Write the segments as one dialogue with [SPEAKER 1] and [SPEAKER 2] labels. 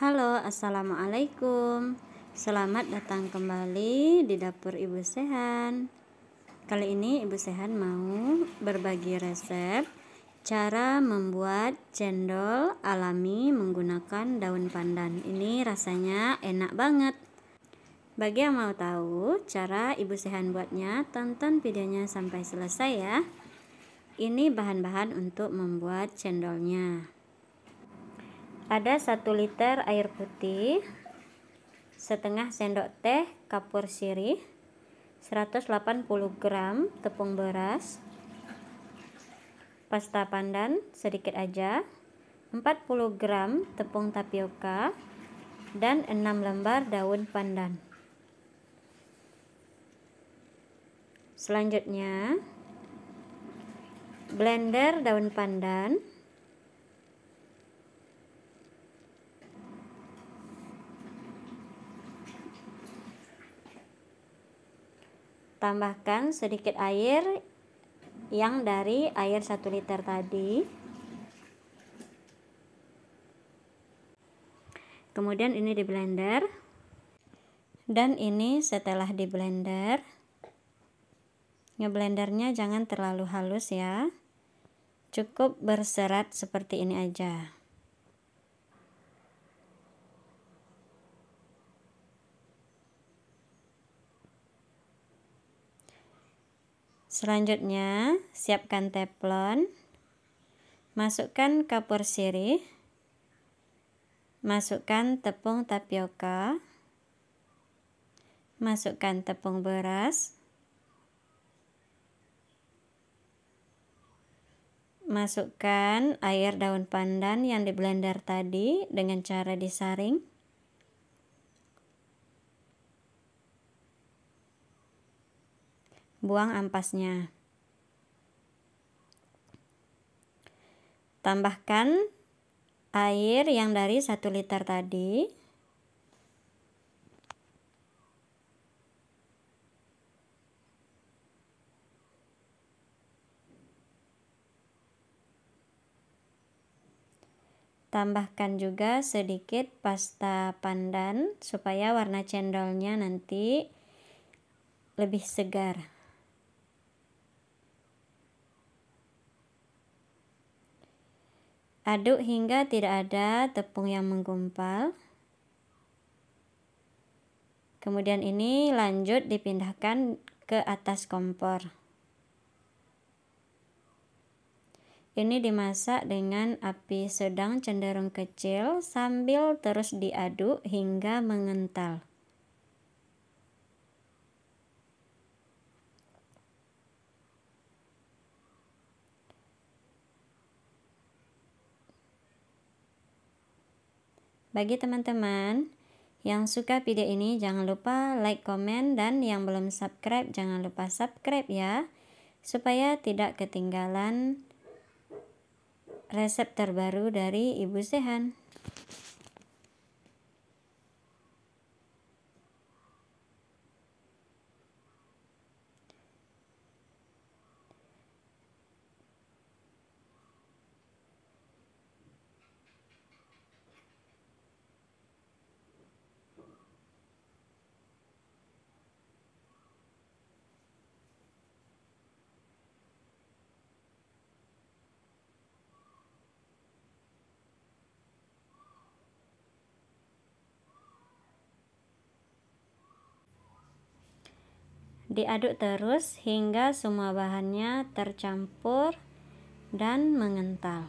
[SPEAKER 1] Halo, Assalamualaikum Selamat datang kembali di dapur Ibu Sehan Kali ini Ibu Sehan mau berbagi resep Cara membuat cendol alami menggunakan daun pandan Ini rasanya enak banget Bagi yang mau tahu cara Ibu Sehan buatnya Tonton videonya sampai selesai ya Ini bahan-bahan untuk membuat cendolnya ada 1 liter air putih setengah sendok teh kapur sirih 180 gram tepung beras pasta pandan sedikit aja 40 gram tepung tapioka dan 6 lembar daun pandan selanjutnya blender daun pandan tambahkan sedikit air yang dari air 1 liter tadi kemudian ini di blender dan ini setelah di blender ngeblendernya jangan terlalu halus ya cukup berserat seperti ini aja Selanjutnya, siapkan teflon. Masukkan kapur sirih. Masukkan tepung tapioka. Masukkan tepung beras. Masukkan air daun pandan yang di blender tadi dengan cara disaring. buang ampasnya. Tambahkan air yang dari 1 liter tadi. Tambahkan juga sedikit pasta pandan supaya warna cendolnya nanti lebih segar. Aduk hingga tidak ada tepung yang menggumpal. Kemudian ini lanjut dipindahkan ke atas kompor. Ini dimasak dengan api sedang cenderung kecil sambil terus diaduk hingga mengental. Bagi teman-teman yang suka video ini jangan lupa like, komen, dan yang belum subscribe jangan lupa subscribe ya. Supaya tidak ketinggalan resep terbaru dari Ibu Sehan. Diaduk terus hingga semua bahannya tercampur dan mengental.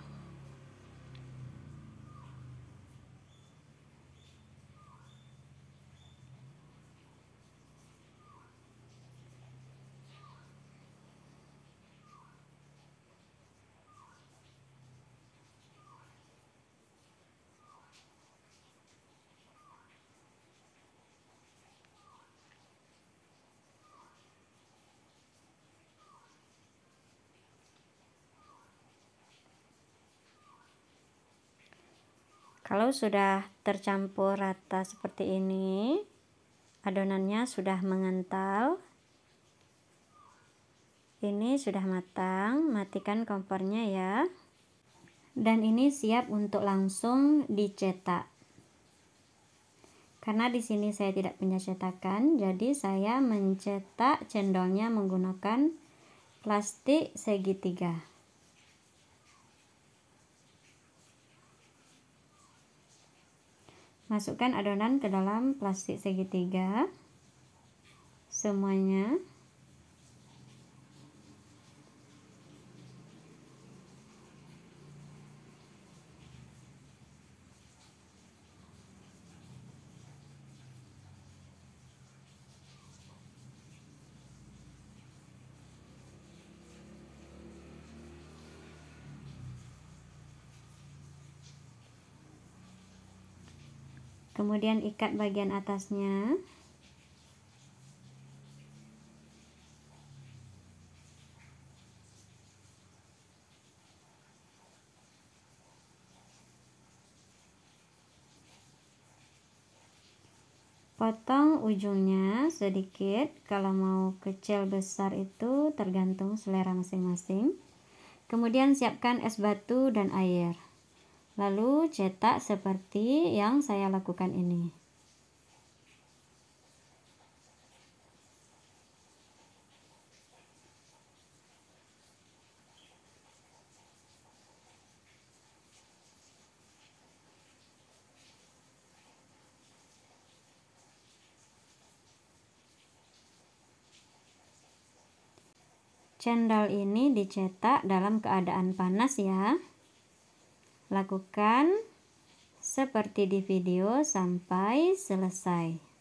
[SPEAKER 1] Kalau sudah tercampur rata seperti ini, adonannya sudah mengental. Ini sudah matang, matikan kompornya ya. Dan ini siap untuk langsung dicetak. Karena di sini saya tidak punya cetakan, jadi saya mencetak cendolnya menggunakan plastik segitiga. Masukkan adonan ke dalam plastik segitiga. Semuanya. kemudian ikat bagian atasnya potong ujungnya sedikit kalau mau kecil besar itu tergantung selera masing-masing kemudian siapkan es batu dan air lalu cetak seperti yang saya lakukan ini Cendol ini dicetak dalam keadaan panas ya. Lakukan seperti di video sampai selesai.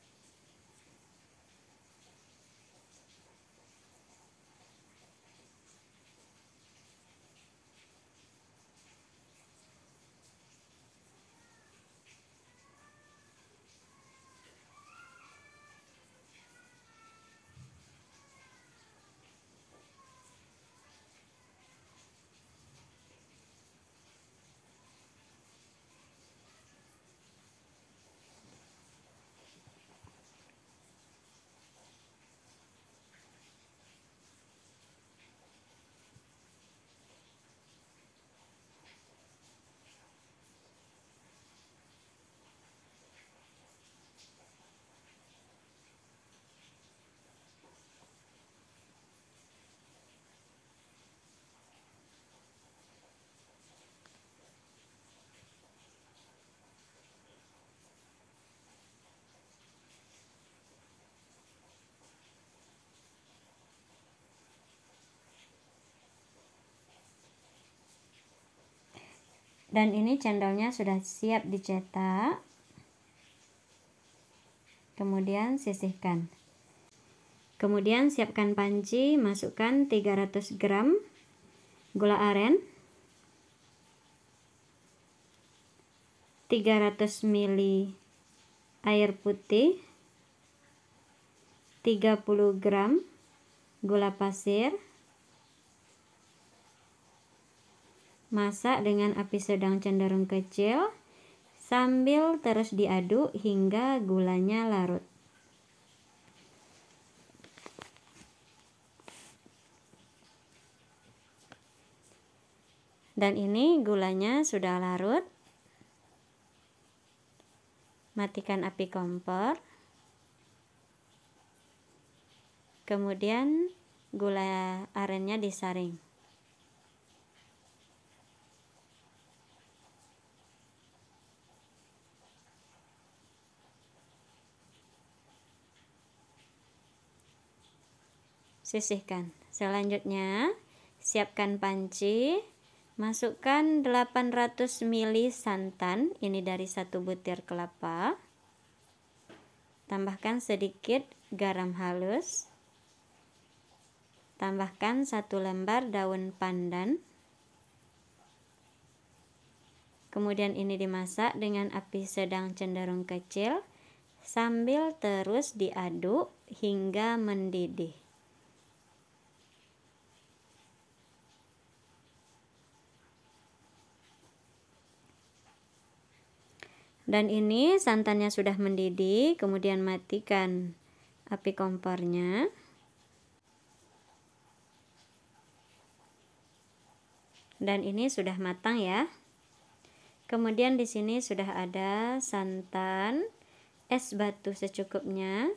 [SPEAKER 1] dan ini cendolnya sudah siap dicetak kemudian sisihkan kemudian siapkan panci masukkan 300 gram gula aren 300 ml air putih 30 gram gula pasir Masak dengan api sedang cenderung kecil sambil terus diaduk hingga gulanya larut. Dan ini gulanya sudah larut. Matikan api kompor. Kemudian gula arennya disaring. sisihkan selanjutnya siapkan panci masukkan 800 ml santan ini dari satu butir kelapa tambahkan sedikit garam halus tambahkan satu lembar daun pandan kemudian ini dimasak dengan api sedang cenderung kecil sambil terus diaduk hingga mendidih Dan ini santannya sudah mendidih, kemudian matikan api kompornya. Dan ini sudah matang ya. Kemudian di sini sudah ada santan, es batu secukupnya,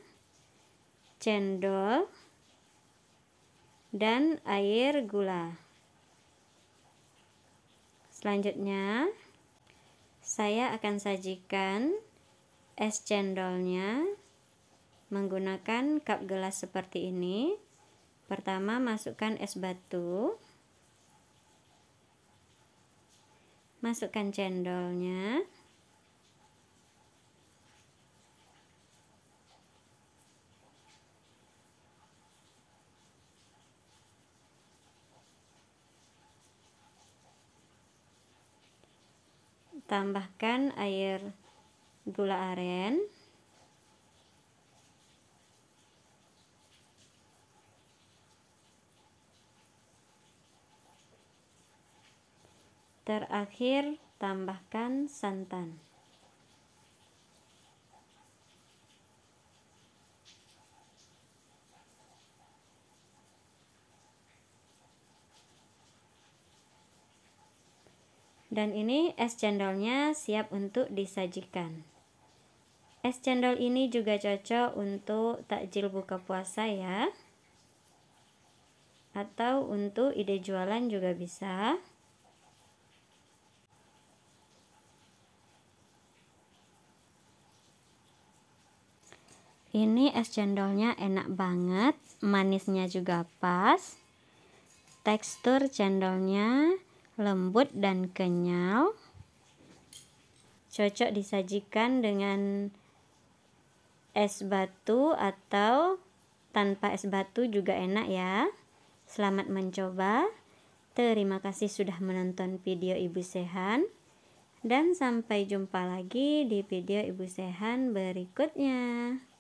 [SPEAKER 1] cendol, dan air gula. Selanjutnya, saya akan sajikan es cendolnya menggunakan cup gelas seperti ini. Pertama, masukkan es batu. Masukkan cendolnya. tambahkan air gula aren terakhir tambahkan santan Dan ini es cendolnya siap untuk disajikan. Es cendol ini juga cocok untuk takjil buka puasa ya. Atau untuk ide jualan juga bisa. Ini es cendolnya enak banget, manisnya juga pas. Tekstur cendolnya lembut dan kenyal cocok disajikan dengan es batu atau tanpa es batu juga enak ya selamat mencoba terima kasih sudah menonton video ibu sehan dan sampai jumpa lagi di video ibu sehan berikutnya